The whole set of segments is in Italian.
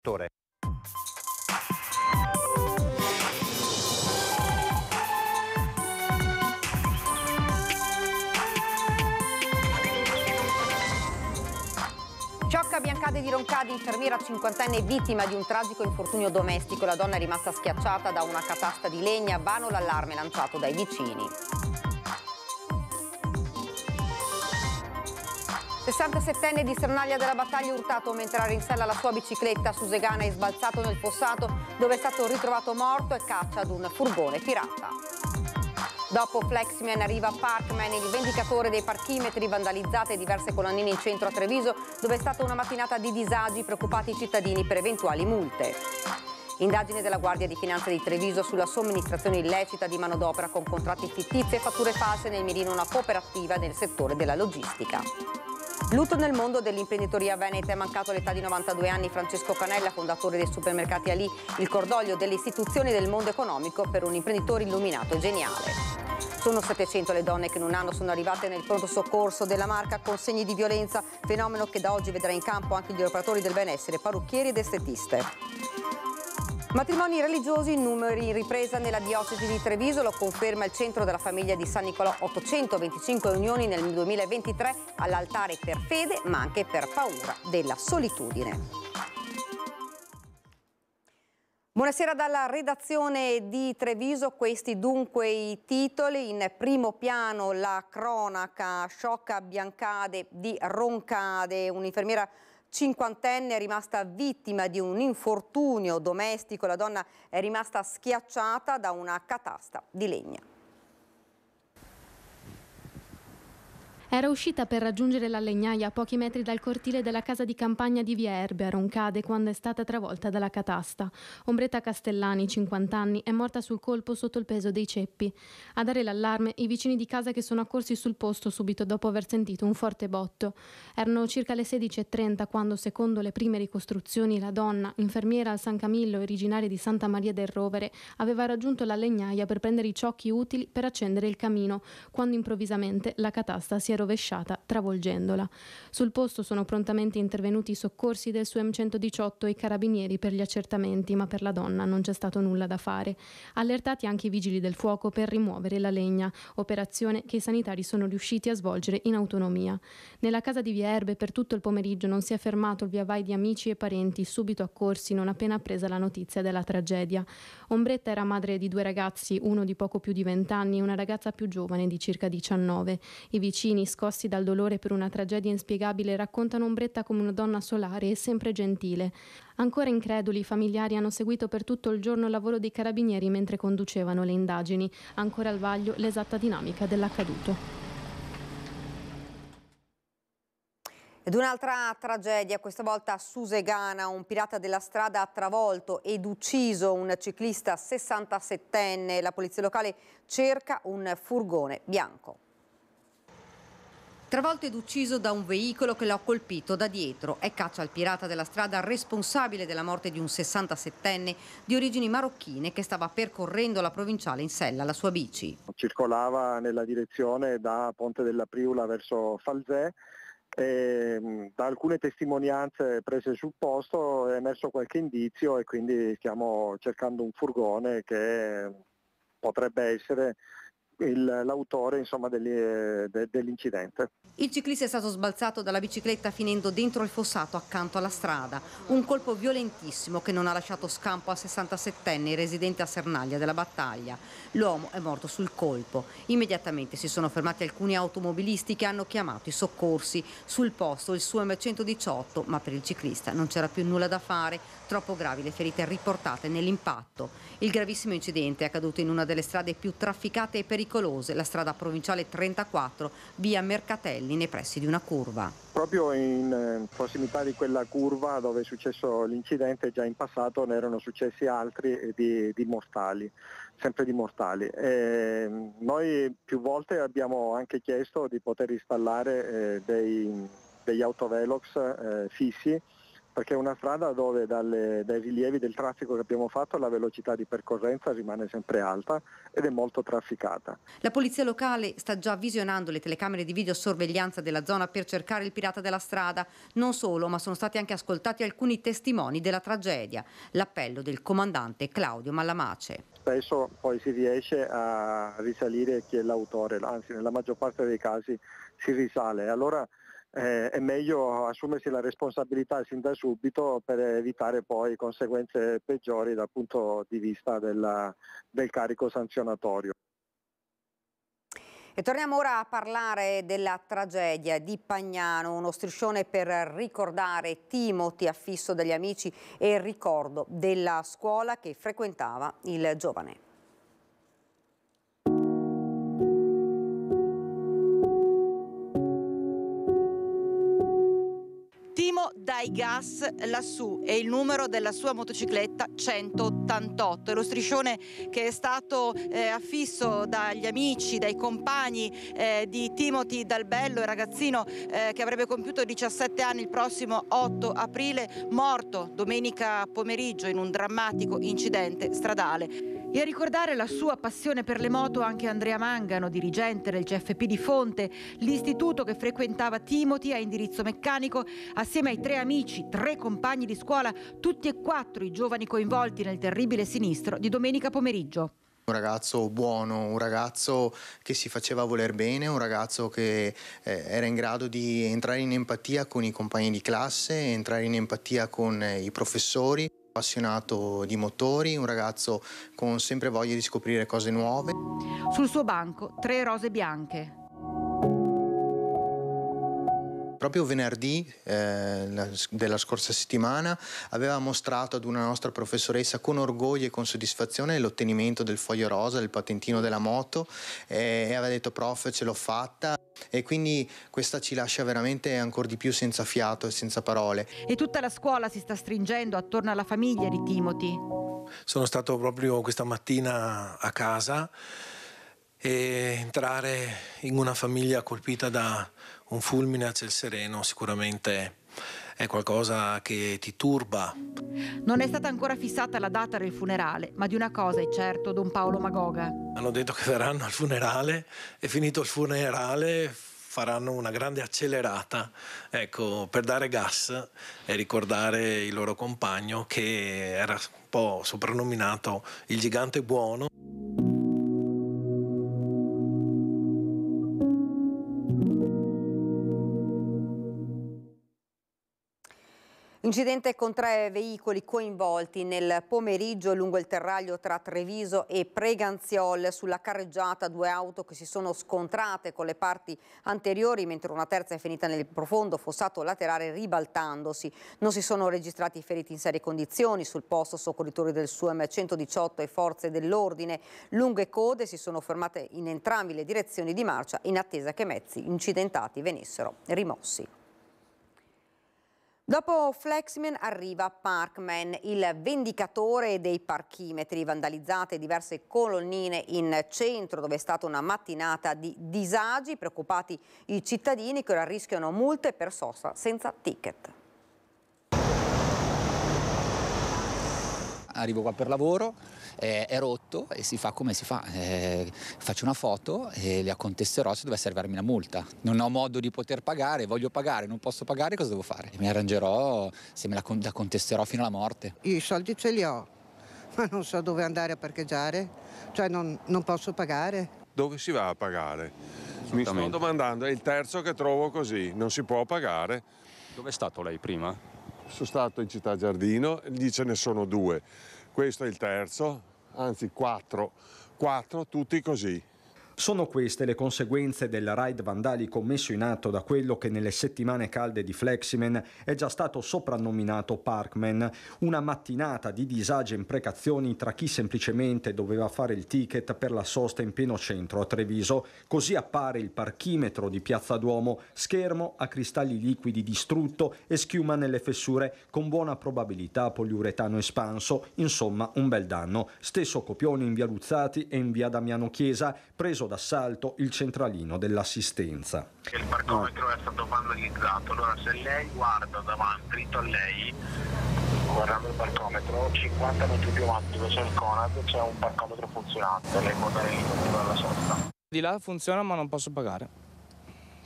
settore. Ciocca Biancade di Roncadi, infermiera cinquantenne vittima di un tragico infortunio domestico. La donna è rimasta schiacciata da una catasta di legna, vano l'allarme lanciato dai vicini. 67enne di Sernaglia della Battaglia urtato mentre era in sella la sua bicicletta su Segana e sbalzato nel fossato dove è stato ritrovato morto e caccia ad un furgone pirata. Dopo Flexman arriva Parkman, il vendicatore dei parchimetri, vandalizzate diverse colonnine in centro a Treviso, dove è stata una mattinata di disagi, preoccupati i cittadini per eventuali multe. Indagine della Guardia di Finanza di Treviso sulla somministrazione illecita di manodopera con contratti fittizi e fatture false nel mirino una cooperativa nel settore della logistica. Lutto nel mondo dell'imprenditoria veneta è mancato all'età di 92 anni Francesco Canella, fondatore dei supermercati Ali, il cordoglio delle istituzioni del mondo economico per un imprenditore illuminato e geniale. Sono 700 le donne che in un anno sono arrivate nel pronto soccorso della marca con segni di violenza, fenomeno che da oggi vedrà in campo anche gli operatori del benessere, parrucchieri ed estetiste. Matrimoni religiosi in numeri in ripresa nella diocesi di Treviso, lo conferma il centro della famiglia di San Nicolò, 825 unioni nel 2023 all'altare per fede ma anche per paura della solitudine. Buonasera dalla redazione di Treviso, questi dunque i titoli. In primo piano la cronaca sciocca Biancade di Roncade, un'infermiera cinquantenne è rimasta vittima di un infortunio domestico, la donna è rimasta schiacciata da una catasta di legna. Era uscita per raggiungere la legnaia a pochi metri dal cortile della casa di campagna di Via Erbe a Roncade quando è stata travolta dalla catasta. Ombretta Castellani, 50 anni, è morta sul colpo sotto il peso dei ceppi. A dare l'allarme i vicini di casa che sono accorsi sul posto subito dopo aver sentito un forte botto. Erano circa le 16.30 quando, secondo le prime ricostruzioni, la donna, infermiera al San Camillo originaria di Santa Maria del Rovere, aveva raggiunto la legnaia per prendere i ciocchi utili per accendere il camino, quando improvvisamente la catasta si era rovesciata, travolgendola. Sul posto sono prontamente intervenuti i soccorsi del suo M118 e i carabinieri per gli accertamenti, ma per la donna non c'è stato nulla da fare. Allertati anche i vigili del fuoco per rimuovere la legna, operazione che i sanitari sono riusciti a svolgere in autonomia. Nella casa di Via Erbe per tutto il pomeriggio non si è fermato il viavai di amici e parenti subito accorsi non appena appresa la notizia della tragedia. Ombretta era madre di due ragazzi, uno di poco più di 20 anni e una ragazza più giovane di circa 19. I vicini scossi dal dolore per una tragedia inspiegabile, raccontano Ombretta come una donna solare e sempre gentile. Ancora increduli, i familiari hanno seguito per tutto il giorno il lavoro dei carabinieri mentre conducevano le indagini. Ancora al vaglio l'esatta dinamica dell'accaduto. Ed un'altra tragedia, questa volta a Susegana, un pirata della strada ha travolto ed ucciso un ciclista 67enne. La polizia locale cerca un furgone bianco travolto ed ucciso da un veicolo che lo ha colpito da dietro. È caccia al pirata della strada responsabile della morte di un 67enne di origini marocchine che stava percorrendo la provinciale in sella alla sua bici. Circolava nella direzione da Ponte della Priula verso Falzè e, mm, da alcune testimonianze prese sul posto è emerso qualche indizio e quindi stiamo cercando un furgone che potrebbe essere il, l'autore insomma, degli, de, dell'incidente. Il ciclista è stato sbalzato dalla bicicletta finendo dentro il fossato accanto alla strada. Un colpo violentissimo che non ha lasciato scampo al 67enne residente a Sernaglia della battaglia. L'uomo è morto sul colpo. Immediatamente si sono fermati alcuni automobilisti che hanno chiamato i soccorsi. Sul posto il suo M118, ma per il ciclista non c'era più nulla da fare. Troppo gravi le ferite riportate nell'impatto. Il gravissimo incidente è accaduto in una delle strade più trafficate e pericolose pericolose, la strada provinciale 34, via Mercatelli, nei pressi di una curva. Proprio in eh, prossimità di quella curva dove è successo l'incidente, già in passato ne erano successi altri eh, di, di mortali, sempre di mortali. E ehm, noi più volte abbiamo anche chiesto di poter installare eh, dei, degli autovelox fissi perché è una strada dove dalle, dai rilievi del traffico che abbiamo fatto la velocità di percorrenza rimane sempre alta ed è molto trafficata. La polizia locale sta già visionando le telecamere di videosorveglianza della zona per cercare il pirata della strada. Non solo, ma sono stati anche ascoltati alcuni testimoni della tragedia. L'appello del comandante Claudio Mallamace. Spesso poi si riesce a risalire chi è l'autore, anzi nella maggior parte dei casi si risale. Allora eh, è meglio assumersi la responsabilità sin da subito per evitare poi conseguenze peggiori dal punto di vista della, del carico sanzionatorio. E torniamo ora a parlare della tragedia di Pagnano, uno striscione per ricordare Timothy affisso degli amici e il ricordo della scuola che frequentava il giovane. dai gas lassù e il numero della sua motocicletta 188. È lo striscione che è stato eh, affisso dagli amici, dai compagni eh, di Timothy Dalbello, il ragazzino eh, che avrebbe compiuto 17 anni il prossimo 8 aprile, morto domenica pomeriggio in un drammatico incidente stradale. E a ricordare la sua passione per le moto anche Andrea Mangano, dirigente del CFP di Fonte, l'istituto che frequentava Timothy a indirizzo meccanico, assieme ai tre amici, tre compagni di scuola, tutti e quattro i giovani coinvolti nel terribile sinistro di domenica pomeriggio un ragazzo buono, un ragazzo che si faceva voler bene, un ragazzo che eh, era in grado di entrare in empatia con i compagni di classe, entrare in empatia con eh, i professori appassionato di motori, un ragazzo con sempre voglia di scoprire cose nuove. Sul suo banco tre rose bianche. Proprio venerdì eh, della scorsa settimana aveva mostrato ad una nostra professoressa con orgoglio e con soddisfazione l'ottenimento del foglio rosa, del patentino della moto e aveva detto prof ce l'ho fatta e quindi questa ci lascia veramente ancora di più senza fiato e senza parole. E tutta la scuola si sta stringendo attorno alla famiglia di Timothy. Sono stato proprio questa mattina a casa e entrare in una famiglia colpita da un fulmine a ciel sereno sicuramente è qualcosa che ti turba. Non è stata ancora fissata la data del funerale, ma di una cosa è certo Don Paolo Magoga. Hanno detto che verranno al funerale e finito il funerale faranno una grande accelerata ecco, per dare gas e ricordare il loro compagno che era un po' soprannominato il gigante buono. Incidente con tre veicoli coinvolti nel pomeriggio lungo il terraglio tra Treviso e Preganziol sulla carreggiata due auto che si sono scontrate con le parti anteriori mentre una terza è finita nel profondo fossato laterale ribaltandosi. Non si sono registrati feriti in serie condizioni sul posto soccorritori del SUM 118 e forze dell'ordine. Lunghe code si sono fermate in entrambi le direzioni di marcia in attesa che mezzi incidentati venissero rimossi. Dopo Flexman arriva Parkman, il vendicatore dei parchimetri. Vandalizzate diverse colonnine in centro dove è stata una mattinata di disagi, preoccupati i cittadini che ora rischiano multe per sosta senza ticket. arrivo qua per lavoro, eh, è rotto e si fa come si fa. Eh, faccio una foto e le accontesterò se dovesse arrivarmi la multa. Non ho modo di poter pagare, voglio pagare, non posso pagare, cosa devo fare? Mi arrangerò se me la, con- la contesterò fino alla morte. Io i soldi ce li ho, ma non so dove andare a parcheggiare, cioè non, non posso pagare. Dove si va a pagare? Mi sto domandando, è il terzo che trovo così, non si può pagare. Dove è stato lei prima? Sono stato in Città Giardino, lì ce ne sono due. Questo è il terzo, anzi quattro, quattro tutti così. Sono queste le conseguenze del raid vandalico messo in atto da quello che nelle settimane calde di Fleximan è già stato soprannominato Parkman, una mattinata di disagi e imprecazioni tra chi semplicemente doveva fare il ticket per la sosta in pieno centro a Treviso. Così appare il parchimetro di Piazza Duomo, schermo a cristalli liquidi distrutto e schiuma nelle fessure con buona probabilità poliuretano espanso, insomma un bel danno. Stesso copione in via Luzzati e in via Damiano Chiesa, preso d'assalto il centralino dell'assistenza. Il parcometro è stato vandalizzato, allora se lei guarda davanti, dritto a lei, guardando il parcometro, 50 metri più avanti dove c'è il Conad c'è un parcometro funzionante, lei può dare il controllo alla sosta. Di là funziona ma non posso pagare.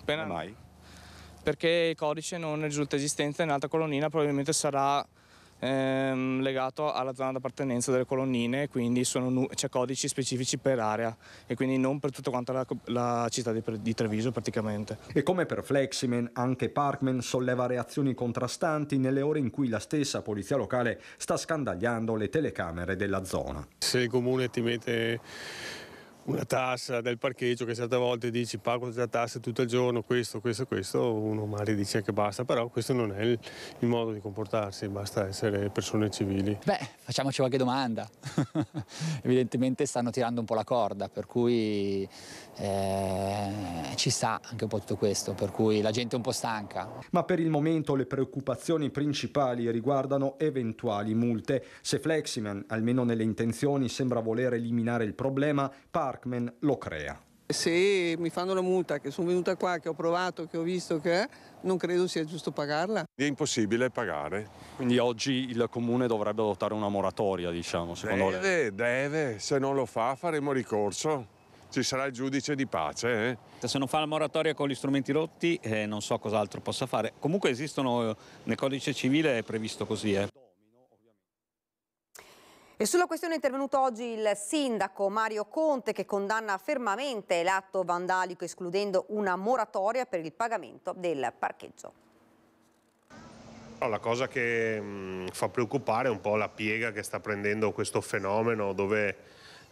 Appena mai? Perché il codice non risulta esistente, in nell'altra colonnina probabilmente sarà ehm, legato alla zona d'appartenenza delle colonnine, quindi c'è codici specifici per area e quindi non per tutta quanta la, la città di, di, Treviso praticamente. E come per Fleximen, anche Parkman solleva reazioni contrastanti nelle ore in cui la stessa polizia locale sta scandagliando le telecamere della zona. Se il comune ti mette una tassa del parcheggio che certe volte dici pago la tassa tutto il giorno, questo, questo, questo, uno magari dice che basta, però questo non è il, il modo di comportarsi, basta essere persone civili. Beh, facciamoci qualche domanda. Evidentemente stanno tirando un po' la corda, per cui eh, ci sta anche un po' tutto questo, per cui la gente è un po' stanca. Ma per il momento le preoccupazioni principali riguardano eventuali multe. Se Fleximan, almeno nelle intenzioni, sembra voler eliminare il problema, parte Parkman lo crea. Se mi fanno la multa, che sono venuta qua, che ho provato, che ho visto che non credo sia giusto pagarla. È impossibile pagare. Quindi oggi il comune dovrebbe adottare una moratoria, diciamo, secondo deve, lei? Deve, deve. Se non lo fa faremo ricorso. Ci sarà il giudice di pace. Eh? Cioè, se non fa la moratoria con gli strumenti rotti, eh, non so cos'altro possa fare. Comunque esistono, eh, nel codice civile è previsto così. Eh. E sulla questione è intervenuto oggi il sindaco Mario Conte che condanna fermamente l'atto vandalico escludendo una moratoria per il pagamento del parcheggio. La cosa che mm, fa preoccupare è un po' la piega che sta prendendo questo fenomeno dove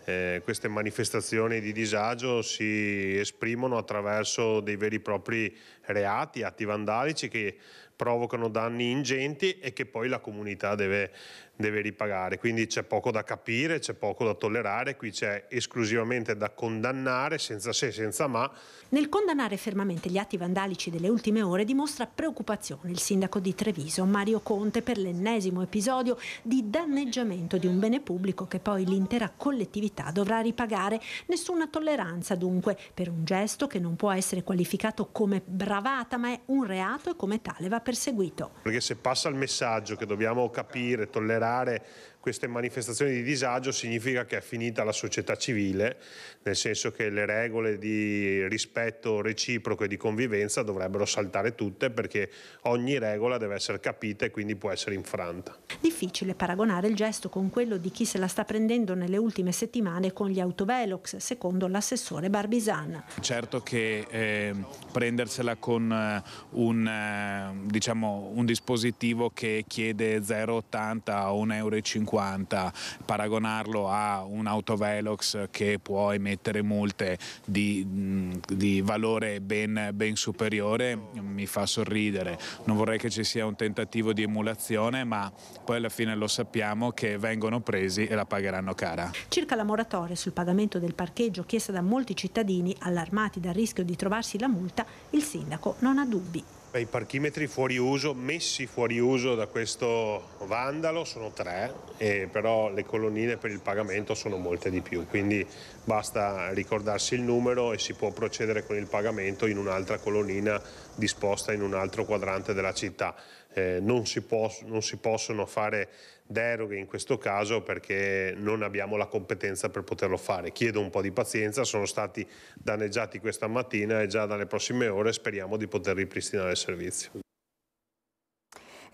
eh, queste manifestazioni di disagio si esprimono attraverso dei veri e propri reati, atti vandalici che provocano danni ingenti e che poi la comunità deve, deve ripagare. Quindi c'è poco da capire, c'è poco da tollerare, qui c'è esclusivamente da condannare senza se, senza ma. Nel condannare fermamente gli atti vandalici delle ultime ore dimostra preoccupazione il sindaco di Treviso, Mario Conte, per l'ennesimo episodio di danneggiamento di un bene pubblico che poi l'intera collettività dovrà ripagare. Nessuna tolleranza dunque per un gesto che non può essere qualificato come bravo aggravata, ma è un reato e come tale va perseguito. Perché se passa il messaggio che dobbiamo capire, tollerare queste manifestazioni di disagio significa che è finita la società civile, nel senso che le regole di rispetto reciproco e di convivenza dovrebbero saltare tutte perché ogni regola deve essere capita e quindi può essere infranta. Difficile paragonare il gesto con quello di chi se la sta prendendo nelle ultime settimane con gli autovelox, secondo l'assessore Barbisan. Certo che eh, prendersela con eh, un, eh, diciamo, un dispositivo che chiede 0,80 o 1,50 euro 50, paragonarlo a un autovelox che può emettere multe di, di valore ben, ben superiore mi fa sorridere. Non vorrei che ci sia un tentativo di emulazione, ma poi alla fine lo sappiamo che vengono presi e la pagheranno cara. Circa la moratoria sul pagamento del parcheggio chiesta da molti cittadini allarmati dal rischio di trovarsi la multa, il sindaco non ha dubbi. I parchimetri fuori uso, messi fuori uso da questo vandalo, sono tre, però le colonnine per il pagamento sono molte di più, quindi basta ricordarsi il numero e si può procedere con il pagamento in un'altra colonnina disposta in un altro quadrante della città. Eh, non, si può, non si possono fare deroghe in questo caso perché non abbiamo la competenza per poterlo fare. Chiedo un po' di pazienza, sono stati danneggiati questa mattina e già dalle prossime ore speriamo di poter ripristinare il servizio.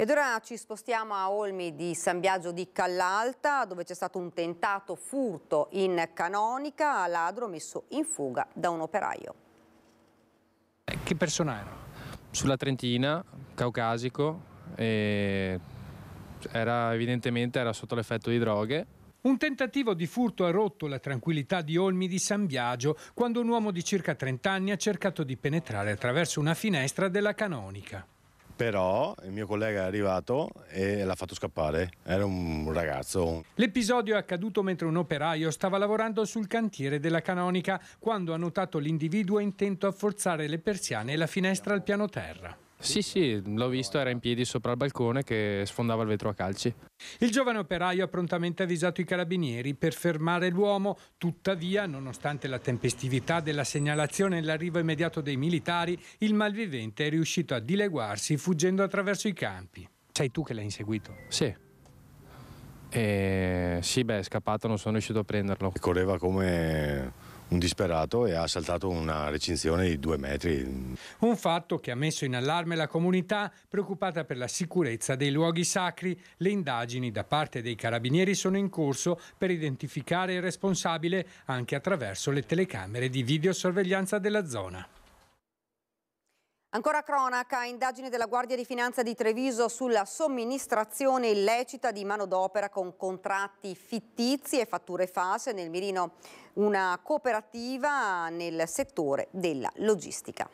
Ed ora ci spostiamo a Olmi di San Biagio di Callalta, dove c'è stato un tentato furto in canonica a ladro messo in fuga da un operaio. Eh, che persona era? Sulla Trentina, caucasico, e era, evidentemente era sotto l'effetto di droghe. Un tentativo di furto ha rotto la tranquillità di Olmi di San Biagio quando un uomo di circa 30 anni ha cercato di penetrare attraverso una finestra della canonica. Però il mio collega è arrivato e l'ha fatto scappare, era un ragazzo. L'episodio è accaduto mentre un operaio stava lavorando sul cantiere della canonica quando ha notato l'individuo intento a forzare le persiane e la finestra al piano terra. Sì, sì, l'ho visto, era in piedi sopra il balcone che sfondava il vetro a calci. Il giovane operaio ha prontamente avvisato i carabinieri per fermare l'uomo, tuttavia, nonostante la tempestività della segnalazione e l'arrivo immediato dei militari, il malvivente è riuscito a dileguarsi fuggendo attraverso i campi. Sei tu che l'hai inseguito? Sì. E... Sì, beh, è scappato, non sono riuscito a prenderlo. Correva come un disperato e ha saltato una recinzione di due metri. Un fatto che ha messo in allarme la comunità preoccupata per la sicurezza dei luoghi sacri. Le indagini da parte dei carabinieri sono in corso per identificare il responsabile anche attraverso le telecamere di videosorveglianza della zona. Ancora cronaca, indagine della Guardia di Finanza di Treviso sulla somministrazione illecita di manodopera con contratti fittizi e fatture false nel mirino una cooperativa nel settore della logistica.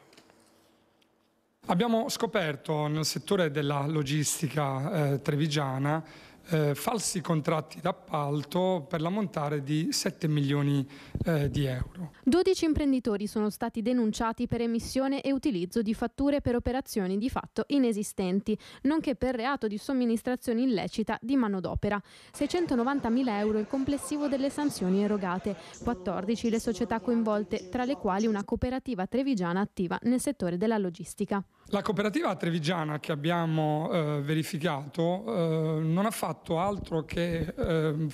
Abbiamo scoperto nel settore della logistica eh, trevigiana eh, falsi contratti d'appalto per l'ammontare di 7 milioni eh, di euro. 12 imprenditori sono stati denunciati per emissione e utilizzo di fatture per operazioni di fatto inesistenti, nonché per reato di somministrazione illecita di manodopera. 690 mila euro il complessivo delle sanzioni erogate, 14 le società coinvolte, tra le quali una cooperativa trevigiana attiva nel settore della logistica. La cooperativa trevigiana che abbiamo eh, verificato eh, non ha fatto fatto altro che eh,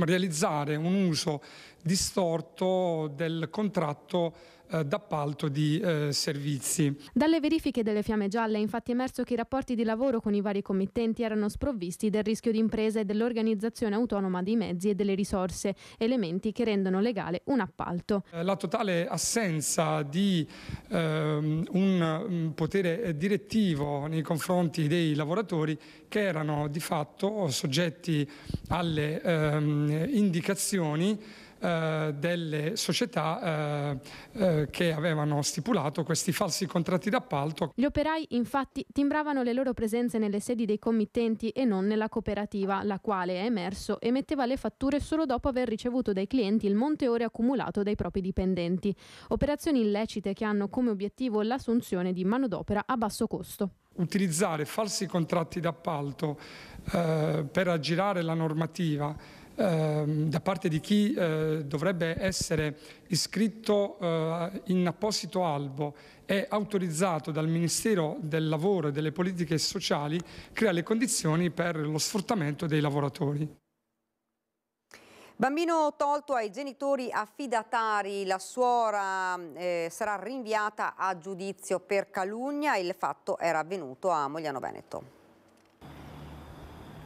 realizzare un uso distorto del contratto eh, d'appalto di eh, servizi. Dalle verifiche delle fiamme gialle è infatti emerso che i rapporti di lavoro con i vari committenti erano sprovvisti del rischio di impresa e dell'organizzazione autonoma dei mezzi e delle risorse, elementi che rendono legale un appalto. Eh, la totale assenza di ehm, un mm, potere direttivo nei confronti dei lavoratori che erano di fatto soggetti alle ehm, indicazioni eh, delle società eh, eh, che avevano stipulato questi falsi contratti d'appalto. Gli operai infatti timbravano le loro presenze nelle sedi dei committenti e non nella cooperativa, la quale è emerso emetteva le fatture solo dopo aver ricevuto dai clienti il monte ore accumulato dai propri dipendenti. Operazioni illecite che hanno come obiettivo l'assunzione di manodopera a basso costo utilizzare falsi contratti d'appalto eh, per aggirare la normativa Ehm, da parte di chi eh, dovrebbe essere iscritto eh, in apposito albo e autorizzato dal Ministero del Lavoro e delle Politiche Sociali crea le condizioni per lo sfruttamento dei lavoratori. Bambino tolto ai genitori affidatari, la suora eh, sarà rinviata a giudizio per calunnia, il fatto era avvenuto a Mogliano Veneto.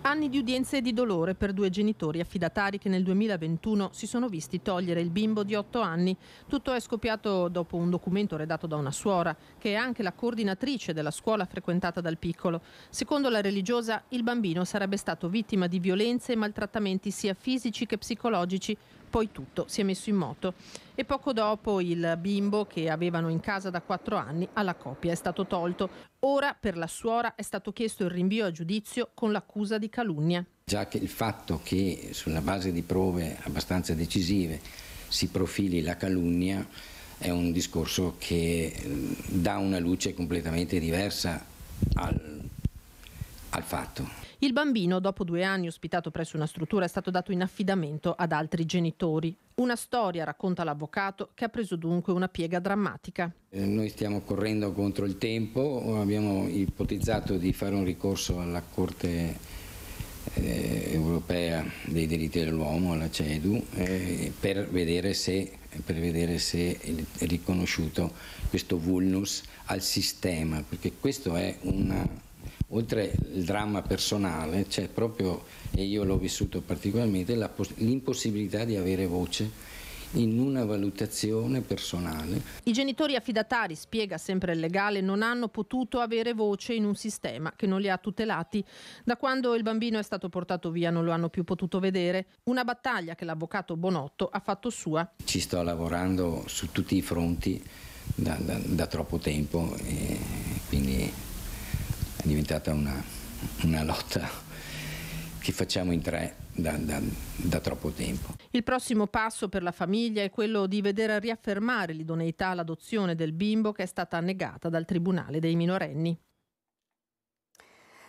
Anni di udienze e di dolore per due genitori affidatari che nel 2021 si sono visti togliere il bimbo di 8 anni. Tutto è scoppiato dopo un documento redatto da una suora, che è anche la coordinatrice della scuola frequentata dal piccolo. Secondo la religiosa, il bambino sarebbe stato vittima di violenze e maltrattamenti sia fisici che psicologici poi tutto si è messo in moto e poco dopo il bimbo che avevano in casa da quattro anni alla coppia è stato tolto. Ora per la suora è stato chiesto il rinvio a giudizio con l'accusa di calunnia. Già che il fatto che sulla base di prove abbastanza decisive si profili la calunnia è un discorso che mm, dà una luce completamente diversa al, al fatto. Il bambino, dopo due anni ospitato presso una struttura, è stato dato in affidamento ad altri genitori. Una storia, racconta l'avvocato, che ha preso dunque una piega drammatica. Eh, noi stiamo correndo contro il tempo, abbiamo ipotizzato di fare un ricorso alla Corte eh, europea dei diritti dell'uomo, la CEDU, eh, per, vedere se, per, vedere se, è riconosciuto questo vulnus al sistema, perché questo è una, Oltre il dramma personale c'è proprio, e io l'ho vissuto particolarmente, l'impossibilità di avere voce in una valutazione personale. I genitori affidatari, spiega sempre il legale, non hanno potuto avere voce in un sistema che non li ha tutelati. Da quando il bambino è stato portato via non lo hanno più potuto vedere, una battaglia che l'avvocato Bonotto ha fatto sua. Ci sto lavorando su tutti i fronti da, da, da troppo tempo, quindi è diventata una, una lotta che facciamo in tre da, da, da, troppo tempo. Il prossimo passo per la famiglia è quello di vedere riaffermare l'idoneità all'adozione del bimbo che è stata negata dal Tribunale dei minorenni.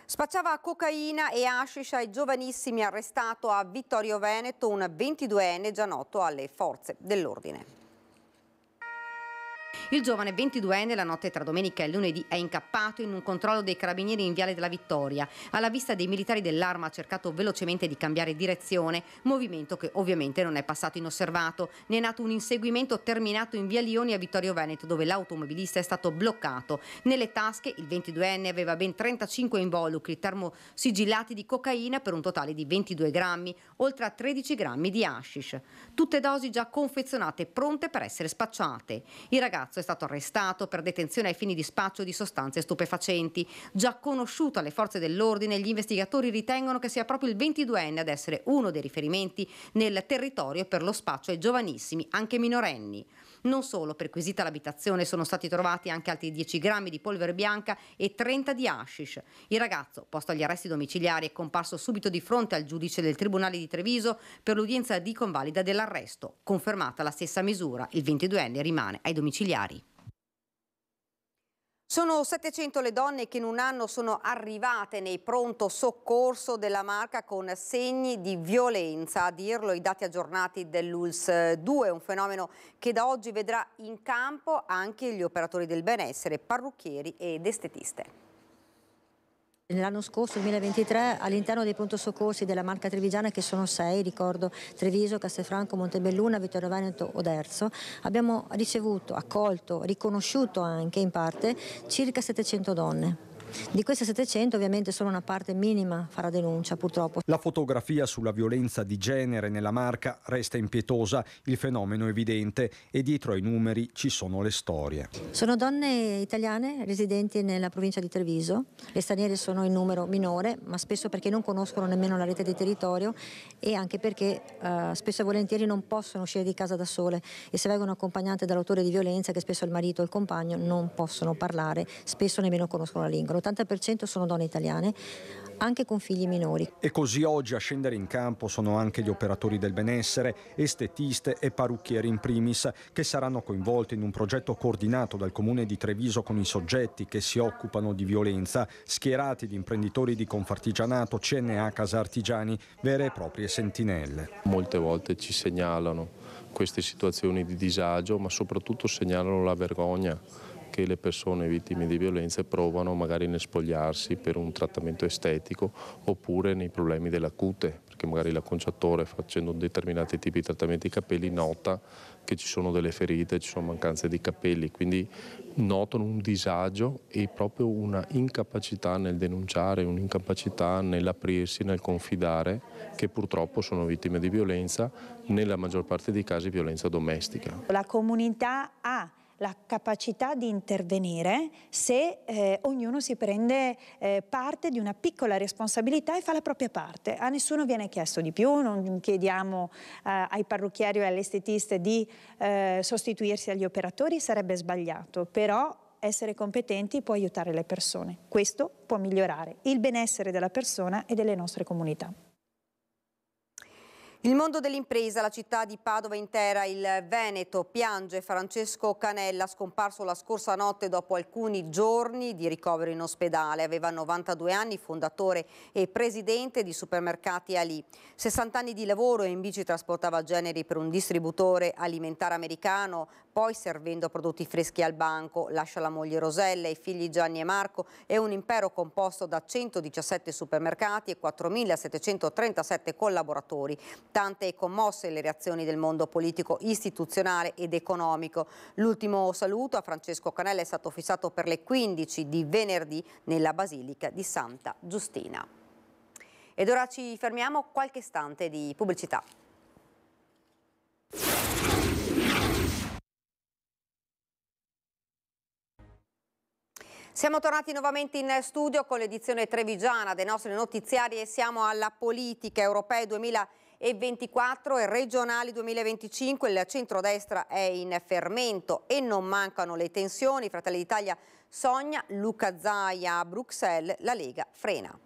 Spacciava cocaina e hashish ai giovanissimi arrestato a Vittorio Veneto, un 22enne già noto alle forze dell'ordine. Il giovane 22enne la notte tra domenica e lunedì è incappato in un controllo dei carabinieri in Viale della Vittoria. Alla vista dei militari dell'arma ha cercato velocemente di cambiare direzione, movimento che ovviamente non è passato inosservato. Ne è nato un inseguimento terminato in Via Lioni a Vittorio Veneto dove l'automobilista è stato bloccato. Nelle tasche il 22enne aveva ben 35 involucri termosigillati di cocaina per un totale di 22 grammi, oltre a 13 grammi di hashish. Tutte dosi già confezionate pronte per essere spacciate. Il ragazzo ragazzo è stato arrestato per detenzione ai fini di spaccio di sostanze stupefacenti. Già conosciuto alle forze dell'ordine, gli investigatori ritengono che sia proprio il 22enne ad essere uno dei riferimenti nel territorio per lo spaccio ai giovanissimi, anche minorenni. Non solo, perquisita l'abitazione sono stati trovati anche altri 10 grammi di polvere bianca e 30 di hashish. Il ragazzo, posto agli arresti domiciliari, è comparso subito di fronte al giudice del Tribunale di Treviso per l'udienza di convalida dell'arresto. Confermata la stessa misura, il 22enne rimane ai domiciliari. Sono 700 le donne che in un anno sono arrivate nei pronto soccorso della Marca con segni di violenza, a dirlo i dati aggiornati dell'ULS 2, un fenomeno che da oggi vedrà in campo anche gli operatori del benessere, parrucchieri ed estetiste. L'anno scorso, 2023, all'interno dei pronto soccorsi della marca trevigiana, che sono sei, ricordo Treviso, Castelfranco, Montebelluna, Vittorio Veneto, Oderzo, abbiamo ricevuto, accolto, riconosciuto anche in parte circa 700 donne. Di queste 700 ovviamente solo una parte minima farà denuncia purtroppo. La fotografia sulla violenza di genere nella marca resta impietosa, il fenomeno è evidente e dietro ai numeri ci sono le storie. Sono donne italiane residenti nella provincia di Treviso, le straniere sono in numero minore, ma spesso perché non conoscono nemmeno la rete di territorio e anche perché eh, spesso e volentieri non possono uscire di casa da sole e se vengono accompagnate dall'autore di violenza, che spesso è il marito o il compagno, non possono parlare, spesso nemmeno conoscono la lingua l'80% sono donne italiane, anche con figli minori. E così oggi a scendere in campo sono anche gli operatori del benessere, estetiste e parrucchieri in primis, che saranno coinvolti in un progetto coordinato dal comune di Treviso con i soggetti che si occupano di violenza, schierati di imprenditori di Confartigianato, CNA, Casa Artigiani, vere e proprie sentinelle. Molte volte ci segnalano queste situazioni di disagio, ma soprattutto segnalano la vergogna che le persone vittime di violenze provano magari nel spogliarsi per un trattamento estetico oppure nei problemi della cute, perché magari l'acconciatore facendo determinati tipi di trattamenti di capelli nota che ci sono delle ferite, ci sono mancanze di capelli, quindi notano un disagio e proprio una incapacità nel denunciare, un'incapacità nell'aprirsi, nel confidare, che purtroppo sono vittime di violenza, nella maggior parte dei casi violenza domestica. La comunità ha la capacità di intervenire se eh, ognuno si prende eh, parte di una piccola responsabilità e fa la propria parte. A nessuno viene chiesto di più, non chiediamo eh, ai parrucchieri o alle estetiste di eh, sostituirsi agli operatori, sarebbe sbagliato, però essere competenti può aiutare le persone. Questo può migliorare il benessere della persona e delle nostre comunità. Il mondo dell'impresa, la città di Padova intera, il Veneto, piange Francesco Canella, scomparso la scorsa notte dopo alcuni giorni di ricovero in ospedale. Aveva 92 anni, fondatore e presidente di Supermercati Ali. 60 anni di lavoro e in bici trasportava generi per un distributore alimentare americano, poi, servendo prodotti freschi al banco, lascia la moglie Rosella, i figli Gianni e Marco e un impero composto da 117 supermercati e 4.737 collaboratori. Tante e commosse le reazioni del mondo politico, istituzionale ed economico. L'ultimo saluto a Francesco Canella è stato fissato per le 15 di venerdì nella Basilica di Santa Giustina. Ed ora ci fermiamo qualche istante di pubblicità. Siamo tornati nuovamente in studio con l'edizione trevigiana dei nostri notiziari e siamo alla politica europea 2024 e regionali 2025. Il centrodestra è in fermento e non mancano le tensioni. Fratelli d'Italia sogna, Luca Zaia a Bruxelles, la Lega frena.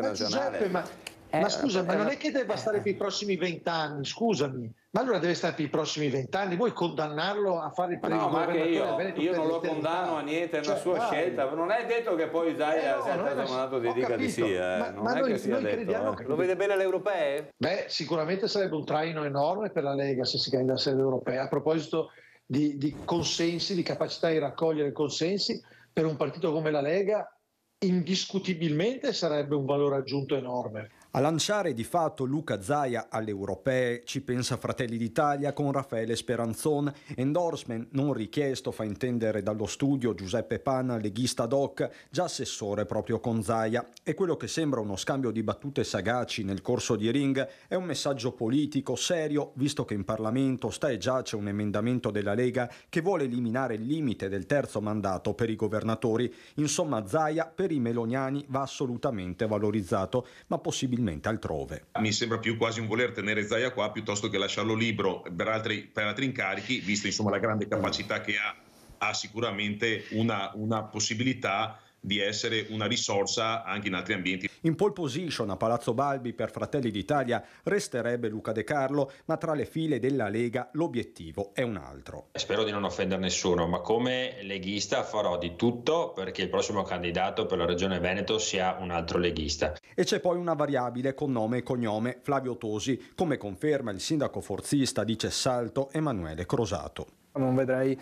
Ma Giuseppe, ma, eh, ma scusa, ma eh, non è che deve bastare per eh, i prossimi vent'anni, scusami ma allora deve stare per i prossimi vent'anni, vuoi condannarlo a fare il primo no, ma che cioè, io, io non lo condanno a niente, è una cioè, sua vai. scelta. Non è detto che poi Zaia eh no, sia stato una... mandato di dica di sì, eh. ma, non è noi, che detto. Eh. Che... Lo vede bene alle europee? Beh, sicuramente sarebbe un traino enorme per la Lega se si candidasse alle europee. A proposito di, di consensi, di capacità di raccogliere consensi, per un partito come la Lega indiscutibilmente sarebbe un valore aggiunto enorme. A lanciare di fatto Luca Zaia alle europee ci pensa Fratelli d'Italia con Raffaele Speranzon, endorsement non richiesto fa intendere dallo studio Giuseppe Panna, leghista doc, già assessore proprio con Zaia. E quello che sembra uno scambio di battute sagaci nel corso di ring è un messaggio politico serio, visto che in Parlamento sta e giace un emendamento della Lega che vuole eliminare il limite del terzo mandato per i governatori. Insomma Zaia per i meloniani va assolutamente valorizzato, ma possibilmente probabilmente altrove. Mi sembra più quasi un voler tenere Zaia qua piuttosto che lasciarlo libero per altri, per altri incarichi, vista insomma la grande capacità che ha, ha sicuramente una, una possibilità di essere una risorsa anche in altri ambienti. In pole position a Palazzo Balbi per Fratelli d'Italia resterebbe Luca De Carlo, ma tra le file della Lega l'obiettivo è un altro. Spero di non offendere nessuno, ma come leghista farò di tutto perché il prossimo candidato per la Regione Veneto sia un altro leghista. E c'è poi una variabile con nome e cognome, Flavio Tosi, come conferma il sindaco forzista di Cessalto Emanuele Crosato. Non vedrei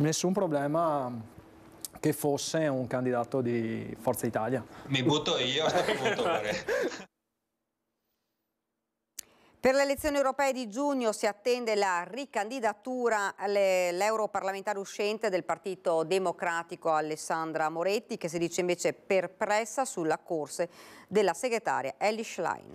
nessun problema che fosse un candidato di Forza Italia. Mi butto io a questo punto. Per le elezioni europee di giugno si attende la ricandidatura all'europarlamentare uscente del Partito Democratico Alessandra Moretti che si dice invece perpressa sulla corsa della segretaria Ellie Schlein.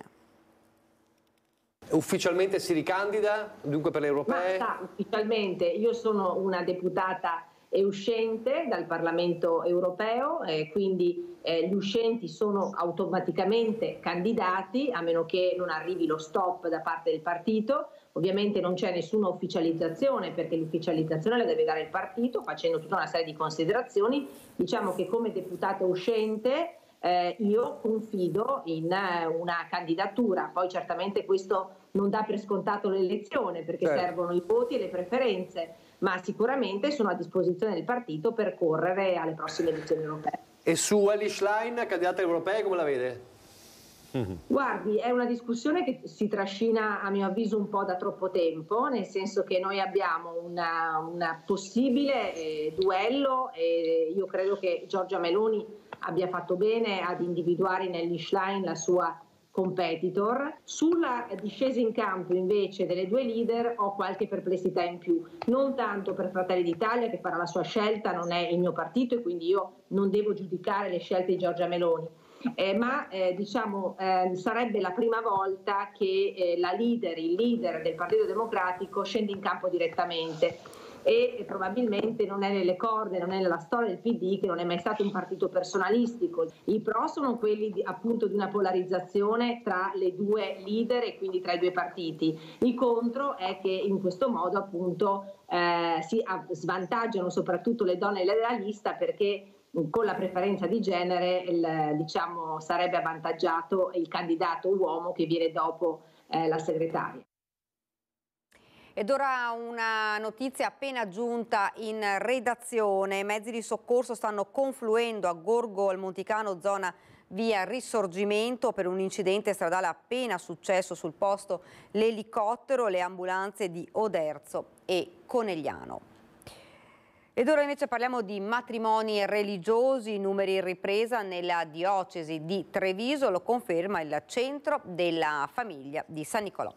Ufficialmente si ricandida dunque per le europee? Ma, sta, ufficialmente, io sono una deputata è uscente dal Parlamento europeo, eh, quindi eh, gli uscenti sono automaticamente candidati a meno che non arrivi lo stop da parte del partito. Ovviamente non c'è nessuna ufficializzazione perché l'ufficializzazione la deve dare il partito facendo tutta una serie di considerazioni. Diciamo che come deputato uscente eh, io confido in eh, una candidatura, poi certamente questo non dà per scontato l'elezione perché certo. servono i voti e le preferenze ma sicuramente sono a disposizione del partito per correre alle prossime elezioni europee. E su Ellie Schlein, candidata europea, come la vede? Mhm. Guardi, è una discussione che si trascina a mio avviso un po' da troppo tempo, nel senso che noi abbiamo un possibile eh, duello e io credo che Giorgia Meloni abbia fatto bene ad individuare in Ellie Schlein la sua competitor. Sulla discesa in campo invece delle due leader ho qualche perplessità in più, non tanto per Fratelli d'Italia che farà la sua scelta, non è il mio partito e quindi io non devo giudicare le scelte di Giorgia Meloni. Eh, ma eh, diciamo, eh, sarebbe la prima volta che eh, la leader, il leader del Partito Democratico scende in campo direttamente e probabilmente non è nelle corde, non è nella storia del PD che non è mai stato un partito personalistico. I pro sono quelli di, appunto di una polarizzazione tra le due leader e quindi tra i due partiti. Il contro è che in questo modo appunto eh, si svantaggiano soprattutto le donne della lista perché mm, con la preferenza di genere il, diciamo, sarebbe avvantaggiato il candidato uomo che viene dopo eh, la segretaria. Ed ora una notizia appena giunta in redazione. I mezzi di soccorso stanno confluendo a Gorgo al Monticano, zona via Risorgimento per un incidente stradale appena successo sul posto l'elicottero, le ambulanze di Oderzo e Conegliano. Ed ora invece parliamo di matrimoni religiosi, numeri in ripresa nella diocesi di Treviso, lo conferma il centro della famiglia di San Nicolò.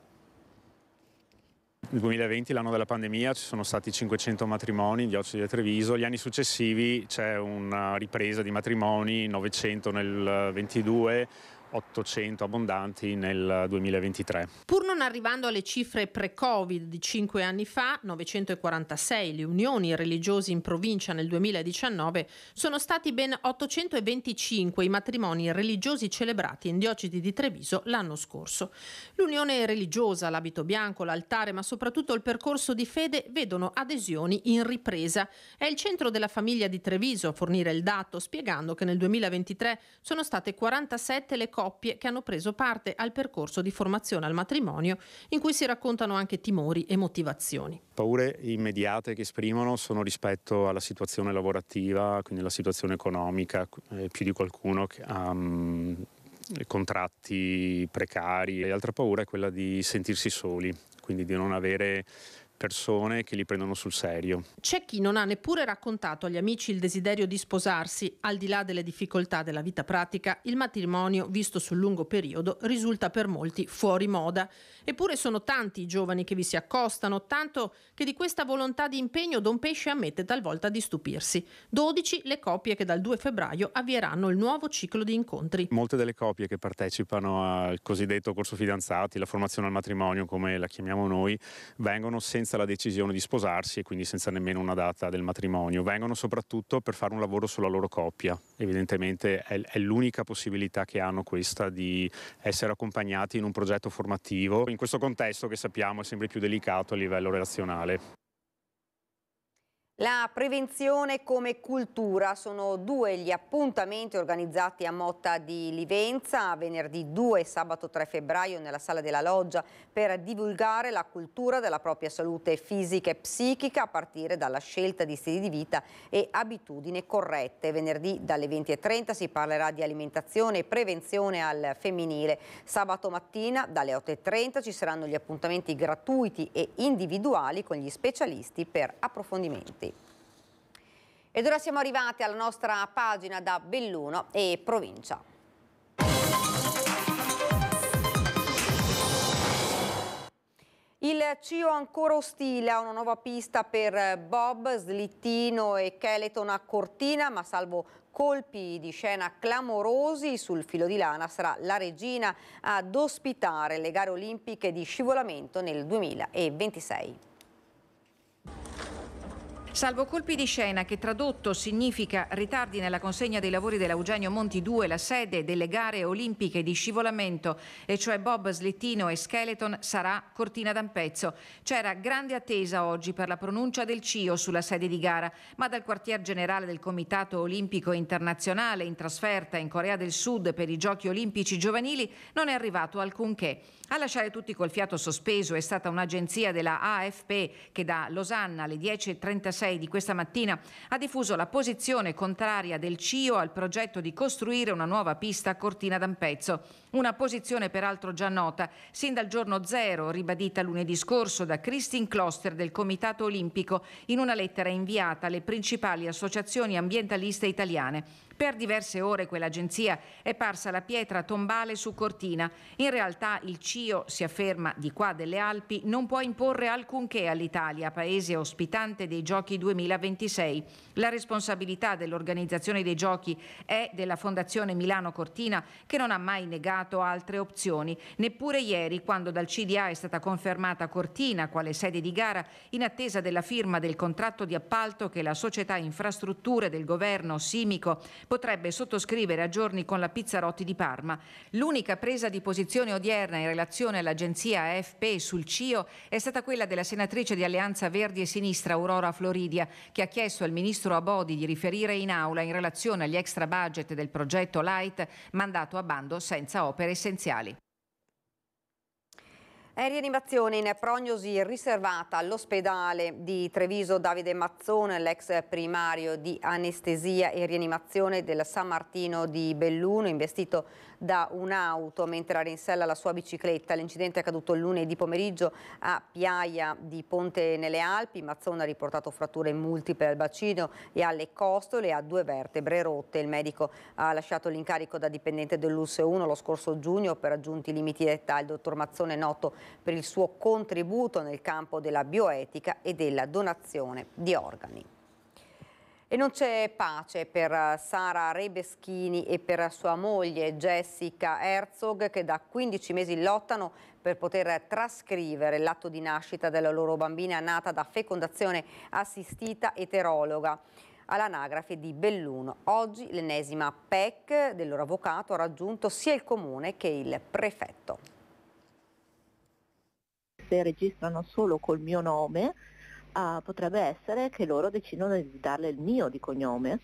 Il 2020, l'anno della pandemia, ci sono stati 500 matrimoni in diocesi di Treviso, gli anni successivi c'è una ripresa di matrimoni, 900 nel 22, 800 abbondanti nel 2023. Pur non arrivando alle cifre pre-Covid di 5 anni fa, 946 le unioni religiose in provincia nel 2019, sono stati ben 825 i matrimoni religiosi celebrati in diocesi di Treviso l'anno scorso. L'unione religiosa, l'abito bianco, l'altare, ma soprattutto il percorso di fede vedono adesioni in ripresa. È il centro della famiglia di Treviso a fornire il dato, spiegando che nel 2023 sono state 47 le cose coppie che hanno preso parte al percorso di formazione al matrimonio in cui si raccontano anche timori e motivazioni. Paure immediate che esprimono sono rispetto alla situazione lavorativa, quindi la situazione economica, eh, più di qualcuno che ha... Um, contratti precari L'altra paura è quella di sentirsi soli, quindi di non avere persone che li prendono sul serio. C'è chi non ha neppure raccontato agli amici il desiderio di sposarsi, al di là delle difficoltà della vita pratica, il matrimonio visto sul lungo periodo risulta per molti fuori moda. Eppure sono tanti i giovani che vi si accostano, tanto che di questa volontà di impegno Don Pesce ammette talvolta di stupirsi. 12 le coppie che dal 2 febbraio avvieranno il nuovo ciclo di incontri. Molte delle coppie che partecipano al cosiddetto corso fidanzati, la formazione al matrimonio come la chiamiamo noi, vengono senza senza la decisione di sposarsi e quindi senza nemmeno una data del matrimonio. Vengono soprattutto per fare un lavoro sulla loro coppia. Evidentemente è, è l'unica possibilità che hanno questa di essere accompagnati in un progetto formativo, in questo contesto che sappiamo è sempre più delicato a livello relazionale. La prevenzione come cultura sono due gli appuntamenti organizzati a Motta di Livenza venerdì 2 e sabato 3 febbraio nella sala della loggia per divulgare la cultura della propria salute fisica e psichica a partire dalla scelta di stili di vita e abitudini corrette. Venerdì dalle 20.30 si parlerà di alimentazione e prevenzione al femminile. Sabato mattina dalle 8.30 ci saranno gli appuntamenti gratuiti e individuali con gli specialisti per approfondimenti. Ed ora siamo arrivati alla nostra pagina da Belluno e provincia. Il CIO ancora ostile a una nuova pista per Bob, Slittino e Keleton a Cortina, ma salvo colpi di scena clamorosi sul filo di lana sarà la regina ad ospitare le gare olimpiche di scivolamento nel 2026. Salvo colpi di scena che tradotto significa ritardi nella consegna dei lavori dell'Eugenio Monti 2, la sede delle gare olimpiche di scivolamento, e cioè Bob Slittino e Skeleton, sarà Cortina d'Ampezzo. C'era grande attesa oggi per la pronuncia del CIO sulla sede di gara, ma dal quartier generale del Comitato Olimpico Internazionale in trasferta in Corea del Sud per i Giochi Olimpici Giovanili non è arrivato alcunché. A lasciare tutti col fiato sospeso è stata un'agenzia della AFP che da Losanna alle 10.36 6 di questa mattina ha diffuso la posizione contraria del CIO al progetto di costruire una nuova pista a Cortina d'Ampezzo. Una posizione peraltro già nota, sin dal giorno zero, ribadita lunedì scorso da Christine Kloster del Comitato Olimpico in una lettera inviata alle principali associazioni ambientaliste italiane. Per diverse ore quell'agenzia è parsa la pietra tombale su Cortina. In realtà il CIO, si afferma di qua delle Alpi, non può imporre alcunché all'Italia, paese ospitante dei Giochi 2026. La responsabilità dell'organizzazione dei Giochi è della Fondazione Milano Cortina che non ha mai negato altre opzioni, neppure ieri quando dal CDA è stata confermata Cortina quale sede di gara in attesa della firma del contratto di appalto che la società infrastrutture del governo Simico potrebbe sottoscrivere a giorni con la Pizzarotti di Parma. L'unica presa di posizione odierna in relazione all'agenzia AFP sul CIO è stata quella della senatrice di Alleanza Verdi e Sinistra Aurora Floridia, che ha chiesto al ministro Abodi di riferire in aula in relazione agli extra budget del progetto Light mandato a bando senza opere essenziali. È rianimazione in prognosi riservata all'ospedale di Treviso Davide Mazzone, l'ex primario di anestesia e rianimazione del San Martino di Belluno, investito da un'auto mentre era in sella la sua bicicletta. L'incidente è accaduto lunedì pomeriggio a Piaia di Ponte nelle Alpi. Mazzone ha riportato fratture multiple al bacino e alle costole e a due vertebre rotte. Il medico ha lasciato l'incarico da dipendente dell'US 1 lo scorso giugno per raggiunti limiti d'età. Il dottor Mazzone è noto per il suo contributo nel campo della bioetica e della donazione di organi. E non c'è pace per Sara Rebeschini e per sua moglie Jessica Herzog che da 15 mesi lottano per poter trascrivere l'atto di nascita della loro bambina nata da fecondazione assistita eterologa all'anagrafe di Belluno. Oggi l'ennesima PEC del loro avvocato ha raggiunto sia il comune che il prefetto. Se registrano solo col mio nome uh, potrebbe essere che loro decidano di darle il mio di cognome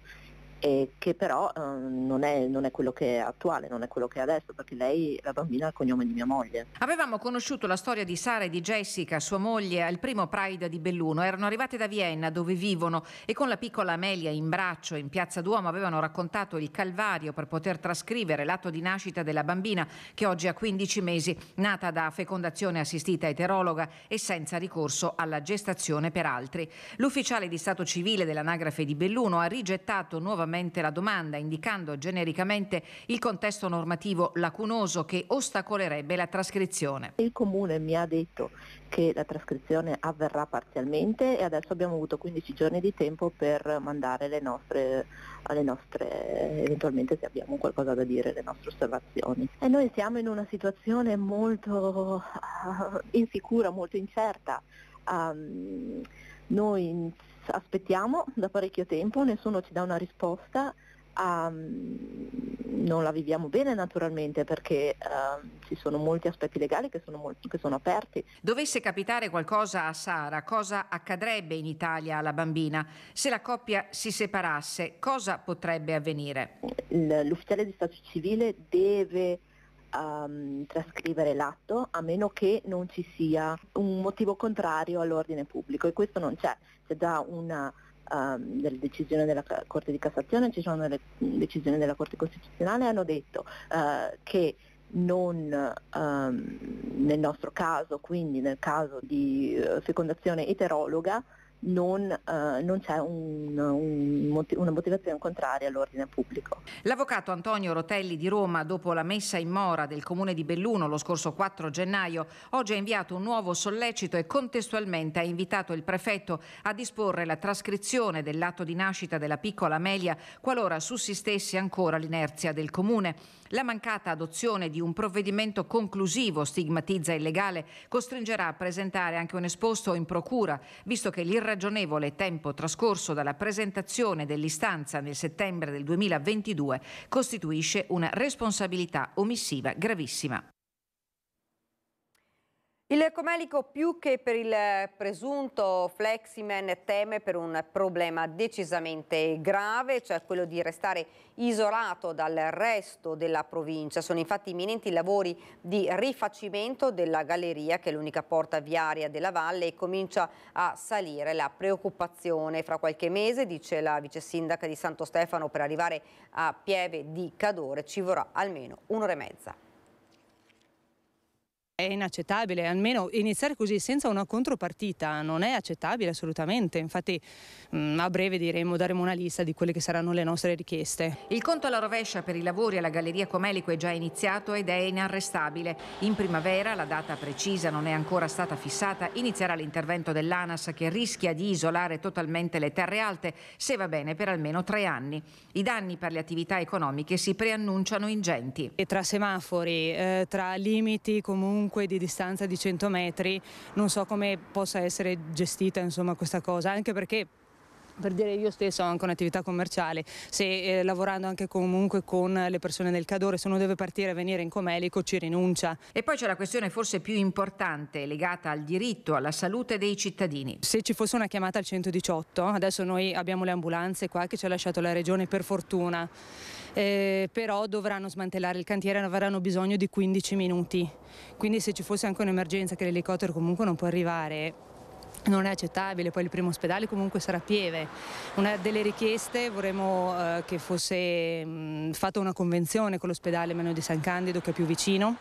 e che però eh, non, è, non, è, quello che è attuale, non è quello che è adesso, perché lei, la bambina, ha il cognome di mia moglie. Avevamo conosciuto la storia di Sara e di Jessica, sua moglie, al primo Pride di Belluno. Erano arrivate da Vienna, dove vivono, e con la piccola Amelia in braccio in piazza Duomo avevano raccontato il calvario per poter trascrivere l'atto di nascita della bambina, che oggi ha 15 mesi, nata da fecondazione assistita eterologa e senza ricorso alla gestazione per altri. L'ufficiale di Stato civile dell'anagrafe di Belluno ha rigettato nuovamente nuovamente la domanda, indicando genericamente il contesto normativo lacunoso che ostacolerebbe la trascrizione. Il Comune mi ha detto che la trascrizione avverrà parzialmente e adesso abbiamo avuto 15 giorni di tempo per mandare le nostre, alle nostre eventualmente se abbiamo qualcosa da dire, le nostre osservazioni. E noi siamo in una situazione molto ah, insicura, molto incerta. Um, noi aspettiamo da parecchio tempo, nessuno ci dà una risposta, um, non la viviamo bene naturalmente perché uh, ci sono molti aspetti legali che sono, molti, che sono aperti. Dovesse capitare qualcosa a Sara, cosa accadrebbe in Italia alla bambina? Se la coppia si separasse, cosa potrebbe avvenire? L'ufficiale di Stato civile deve um, trascrivere l'atto a meno che non ci sia un motivo contrario all'ordine pubblico e questo non c'è, c'è già una um, delle decisioni della Corte di Cassazione, ci sono delle decisioni della Corte Costituzionale, hanno detto uh, che non um, nel nostro caso, quindi nel caso di eh, fecondazione eterologa, non, eh, non c'è un, un, una motivazione contraria all'ordine pubblico. L'avvocato Antonio Rotelli di Roma, dopo la messa in mora del comune di Belluno lo scorso 4 gennaio, oggi ha inviato un nuovo sollecito e contestualmente ha invitato il prefetto a disporre la trascrizione dell'atto di nascita della piccola Amelia qualora sussistesse ancora l'inerzia del comune. La mancata adozione di un provvedimento conclusivo stigmatizza il legale, costringerà a presentare anche un esposto in procura, visto che l'irragionevole tempo trascorso dalla presentazione dell'istanza nel settembre del 2022 costituisce una responsabilità omissiva gravissima. Il Comelico più che per il presunto Fleximen teme per un problema decisamente grave, cioè quello di restare isolato dal resto della provincia. Sono infatti imminenti lavori di rifacimento della galleria che è l'unica porta viaria della valle e comincia a salire la preoccupazione. Fra qualche mese, dice la vice sindaca di Santo Stefano, per arrivare a Pieve di Cadore ci vorrà almeno un'ora e mezza. È inaccettabile, almeno iniziare così senza una contropartita non è accettabile assolutamente, infatti mh, mm, a breve diremo, daremo una lista di quelle che saranno le nostre richieste. Il conto alla rovescia per i lavori alla Galleria Comelico è già iniziato ed è inarrestabile. In primavera, la data precisa non è ancora stata fissata, inizierà l'intervento dell'ANAS che rischia di isolare totalmente le terre alte, se va bene per almeno tre anni. I danni per le attività economiche si preannunciano ingenti. E tra semafori, eh, tra limiti comunque comunque di distanza di 100 metri, non so come possa essere gestita insomma, questa cosa, anche perché per dire io stesso ho anche un'attività commerciale, se eh, lavorando anche comunque con le persone del Cadore, se uno deve partire e venire in Comelico ci rinuncia. E poi c'è la questione forse più importante legata al diritto, alla salute dei cittadini. Se ci fosse una chiamata al 118, adesso noi abbiamo le ambulanze qua che ci ha lasciato la regione per fortuna, eh, però dovranno smantellare il cantiere e avranno bisogno di 15 minuti, quindi se ci fosse anche un'emergenza che l'elicottero comunque non può arrivare, non è accettabile, poi il primo ospedale comunque sarà Pieve. Una delle richieste vorremmo eh, che fosse mh, mm, fatta una convenzione con l'ospedale Meno di San Candido che è più vicino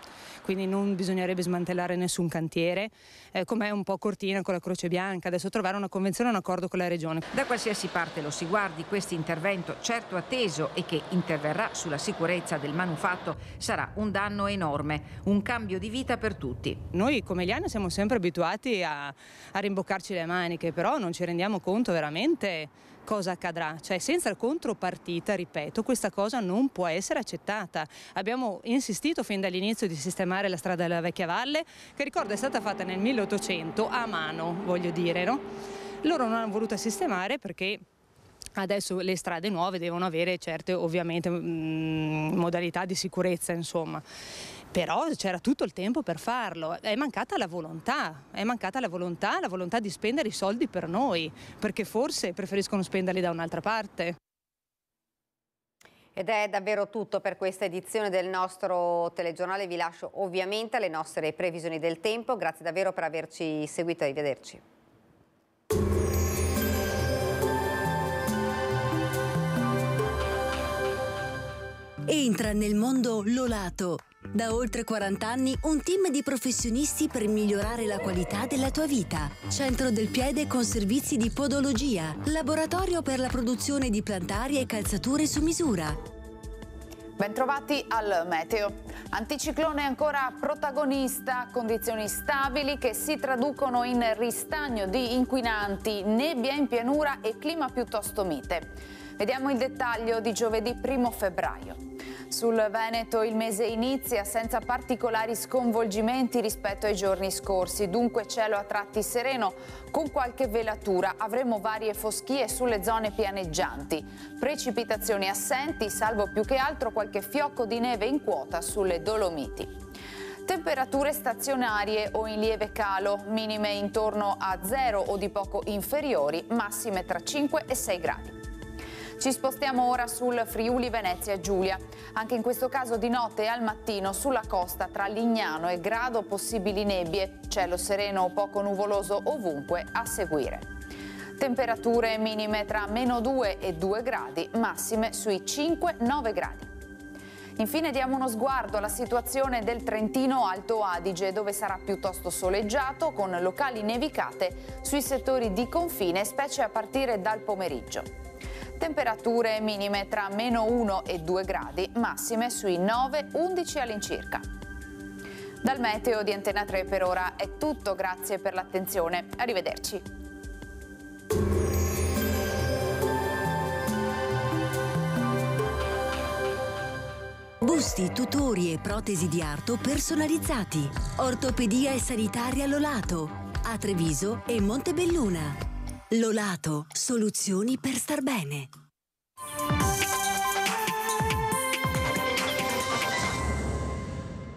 quindi non bisognerebbe smantellare nessun cantiere, eh, com'è un po' Cortina con la Croce Bianca, adesso trovare una convenzione un accordo con la Regione. Da qualsiasi parte lo si guardi, questo intervento certo atteso e che interverrà sulla sicurezza del manufatto sarà un danno enorme, un cambio di vita per tutti. Noi come Liana siamo sempre abituati a, a rimboccarci le maniche, però non ci rendiamo conto veramente cosa accadrà? Cioè senza contropartita, ripeto, questa cosa non può essere accettata. Abbiamo insistito fin dall'inizio di sistemare la strada della Vecchia Valle, che ricordo è stata fatta nel 1800 a mano, voglio dire, no? Loro non hanno voluto sistemare perché Adesso le strade nuove devono avere certe ovviamente mm, modalità di sicurezza, insomma però c'era tutto il tempo per farlo, è mancata la volontà, è mancata la volontà, la volontà di spendere i soldi per noi, perché forse preferiscono spenderli da un'altra parte. Ed è davvero tutto per questa edizione del nostro telegiornale. Vi lascio ovviamente alle nostre previsioni del tempo. Grazie davvero per averci seguito. Arrivederci. Entra nel mondo Lolato da oltre 40 anni un team di professionisti per migliorare la qualità della tua vita. Centro del piede con servizi di podologia, laboratorio per la produzione di plantari e calzature su misura. Bentrovati al Meteo. Anticiclone ancora protagonista, condizioni stabili che si traducono in ristagno di inquinanti, nebbia in pianura e clima piuttosto mite. Vediamo il dettaglio di giovedì 1 febbraio. Sul Veneto il mese inizia senza particolari sconvolgimenti rispetto ai giorni scorsi, dunque cielo a tratti sereno con qualche velatura. Avremo varie foschie sulle zone pianeggianti. Precipitazioni assenti, salvo più che altro qualche fiocco di neve in quota sulle Dolomiti. Temperature stazionarie o in lieve calo, minime intorno a zero o di poco inferiori, massime tra 5 e 6 gradi. Ci spostiamo ora sul Friuli Venezia Giulia. Anche in questo caso di notte e al mattino sulla costa tra Lignano e Grado possibili nebbie, cielo sereno o poco nuvoloso ovunque a seguire. Temperature minime tra meno 2 e 2 gradi, massime sui 5-9 gradi. Infine diamo uno sguardo alla situazione del Trentino Alto Adige dove sarà piuttosto soleggiato con locali nevicate sui settori di confine specie a partire dal pomeriggio temperature minime tra meno 1 e 2 gradi, massime sui 9-11 all'incirca. Dal meteo di Antena 3 per ora è tutto, grazie per l'attenzione, arrivederci. Busti, tutori e protesi di arto personalizzati. Ortopedia e sanitaria Lolato. A Treviso e Montebelluna. Lolato, soluzioni per star bene.